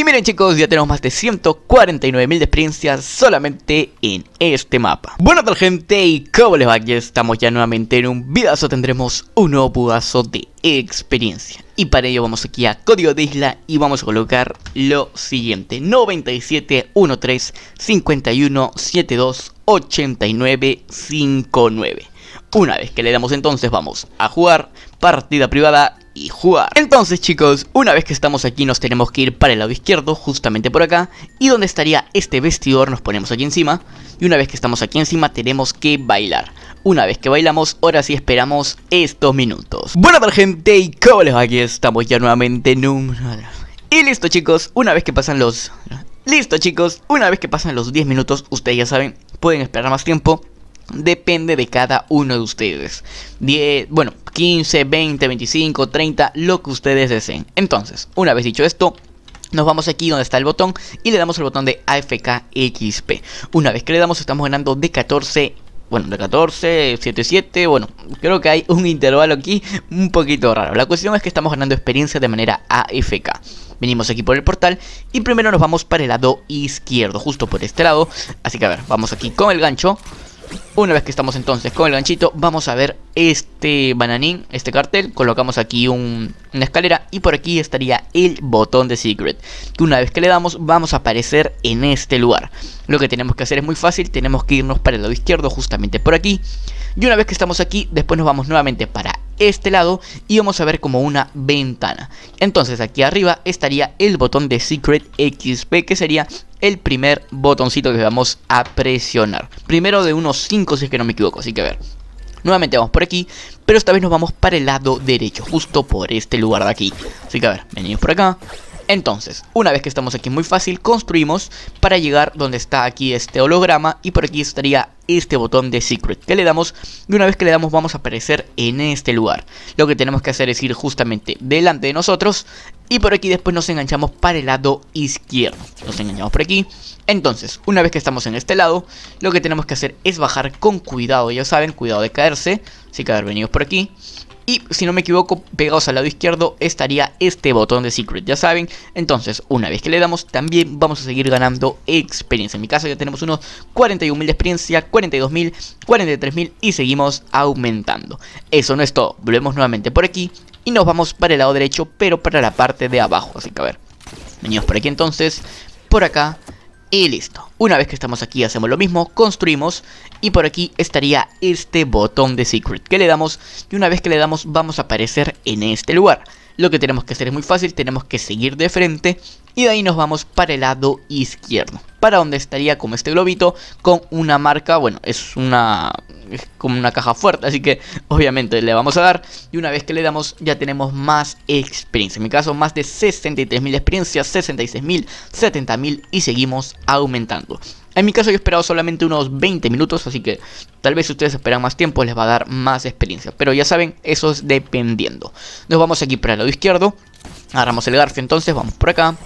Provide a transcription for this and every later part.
Y miren chicos, ya tenemos más de 149.000 de experiencia solamente en este mapa. Bueno tal gente, y como les va, ya estamos ya nuevamente en un vidazo, tendremos un nuevo budazo de experiencia. Y para ello vamos aquí a código de isla y vamos a colocar lo siguiente. 971351728959 Una vez que le damos entonces vamos a jugar partida privada jugar. Entonces chicos, una vez que estamos aquí nos tenemos que ir para el lado izquierdo, justamente por acá, y donde estaría este vestidor nos ponemos aquí encima, y una vez que estamos aquí encima tenemos que bailar. Una vez que bailamos, ahora sí esperamos estos minutos. Bueno, tal gente, y cómo les va, aquí estamos ya nuevamente en un... Y listo chicos, una vez que pasan los... Listo chicos, una vez que pasan los 10 minutos, ustedes ya saben, pueden esperar más tiempo depende de cada uno de ustedes. 10, bueno, 15, 20, 25, 30, lo que ustedes deseen. Entonces, una vez dicho esto, nos vamos aquí donde está el botón y le damos el botón de AFK XP Una vez que le damos estamos ganando de 14, bueno, de 14, 7, 7, bueno, creo que hay un intervalo aquí un poquito raro. La cuestión es que estamos ganando experiencia de manera AFK. Venimos aquí por el portal y primero nos vamos para el lado izquierdo, justo por este lado. Así que a ver, vamos aquí con el gancho. Una vez que estamos entonces con el ganchito, vamos a ver este bananín, este cartel. Colocamos aquí una escalera y por aquí estaría el botón de secret. Que una vez que le damos, vamos a aparecer en este lugar. Lo que tenemos que hacer es muy fácil, tenemos que irnos para el lado izquierdo, justamente por aquí. Y una vez que estamos aquí, después nos vamos nuevamente para este lado y vamos a ver como una ventana. Entonces aquí arriba estaría el botón de Secret XP que sería el primer botoncito que vamos a presionar. Primero de unos 5 si es que no me equivoco, así que a ver. Nuevamente vamos por aquí, pero esta vez nos vamos para el lado derecho, justo por este lugar de aquí. Así que a ver, venimos por acá. Entonces, una vez que estamos aquí muy fácil, construimos para llegar donde está aquí este holograma y por aquí estaría este botón de secret que le damos y una vez que le damos vamos a aparecer en este lugar. Lo que tenemos que hacer es ir justamente delante de nosotros y por aquí después nos enganchamos para el lado izquierdo. Nos enganchamos por aquí. Entonces, una vez que estamos en este lado, lo que tenemos que hacer es bajar con cuidado, ya saben, cuidado de caerse, así que haber venido por aquí. Y si no me equivoco, pegados al lado izquierdo estaría este botón de Secret, ya saben. Entonces, una vez que le damos, también vamos a seguir ganando experiencia. En mi caso ya tenemos unos 41.000 de experiencia, 42.000, 43.000 y seguimos aumentando. Eso no es todo, volvemos nuevamente por aquí y nos vamos para el lado derecho, pero para la parte de abajo, así que a ver. Venimos por aquí entonces, por acá y listo. Una vez que estamos aquí hacemos lo mismo, construimos y por aquí estaría este botón de secret que le damos y una vez que le damos vamos a aparecer en este lugar. Lo que tenemos que hacer es muy fácil, tenemos que seguir de frente y de ahí nos vamos para el lado izquierdo. Para donde estaría como este globito con una marca, bueno, es una como una caja fuerte, así que obviamente le vamos a dar. Y una vez que le damos ya tenemos más experiencia. En mi caso más de 63.000 experiencias, 66.000, 70.000 y seguimos aumentando. En mi caso yo he esperado solamente unos 20 minutos, así que tal vez si ustedes esperan más tiempo les va a dar más experiencia. Pero ya saben, eso es dependiendo. Nos vamos aquí para el lado izquierdo. Agarramos el garfio entonces, vamos por acá,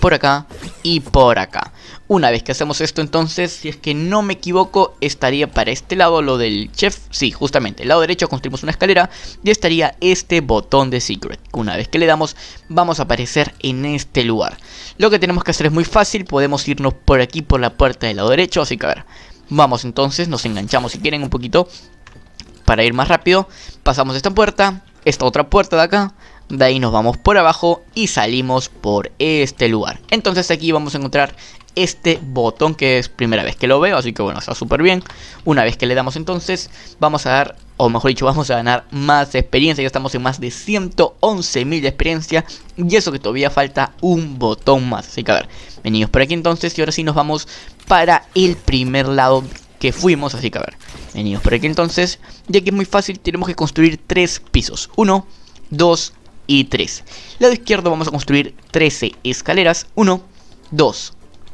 por acá y por acá. Una vez que hacemos esto entonces, si es que no me equivoco, estaría para este lado lo del chef. Sí, justamente, el lado derecho construimos una escalera y estaría este botón de secret. Una vez que le damos, vamos a aparecer en este lugar. Lo que tenemos que hacer es muy fácil, podemos irnos por aquí por la puerta del lado derecho, así que a ver. Vamos entonces, nos enganchamos si quieren un poquito para ir más rápido. Pasamos esta puerta, esta otra puerta de acá, de ahí nos vamos por abajo y salimos por este lugar. Entonces aquí vamos a encontrar este botón que es primera vez que lo veo, así que bueno, está súper bien. Una vez que le damos entonces, vamos a dar, o mejor dicho, vamos a ganar más experiencia. Ya estamos en más de 111.000 de experiencia y eso que todavía falta un botón más. Así que a ver, venimos por aquí entonces y ahora sí nos vamos para el primer lado que fuimos, así que a ver, venimos por aquí entonces. Ya que es muy fácil, tenemos que construir tres pisos. Uno, dos y tres. Lado izquierdo vamos a construir 13 escaleras. Uno, dos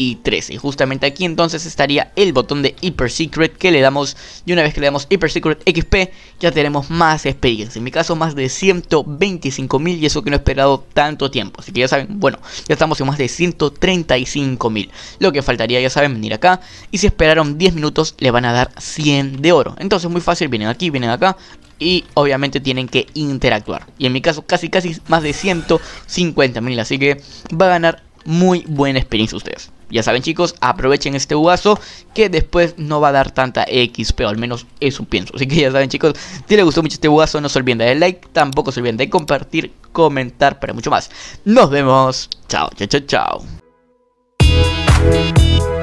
y 13. Justamente aquí entonces estaría el botón de Hyper Secret que le damos. Y una vez que le damos Hyper Secret XP, ya tenemos más experiencia. En mi caso, más de 125.000 y eso que no he esperado tanto tiempo. Así que ya saben, bueno, ya estamos en más de 135.000. Lo que faltaría, ya saben, venir acá. Y si esperaron 10 minutos, le van a dar 100 de oro. Entonces, muy fácil, vienen aquí, vienen acá y obviamente tienen que interactuar. Y en mi caso casi casi más de 150 mil, así que va a ganar muy buena experiencia ustedes. Ya saben chicos, aprovechen este guaso. que después no va a dar tanta X, pero al menos eso pienso. Así que ya saben chicos, si les gustó mucho este bugazo. no se olviden de darle like, tampoco se olviden de compartir, comentar, para mucho más. Nos vemos. Chao, chao, chao, chao.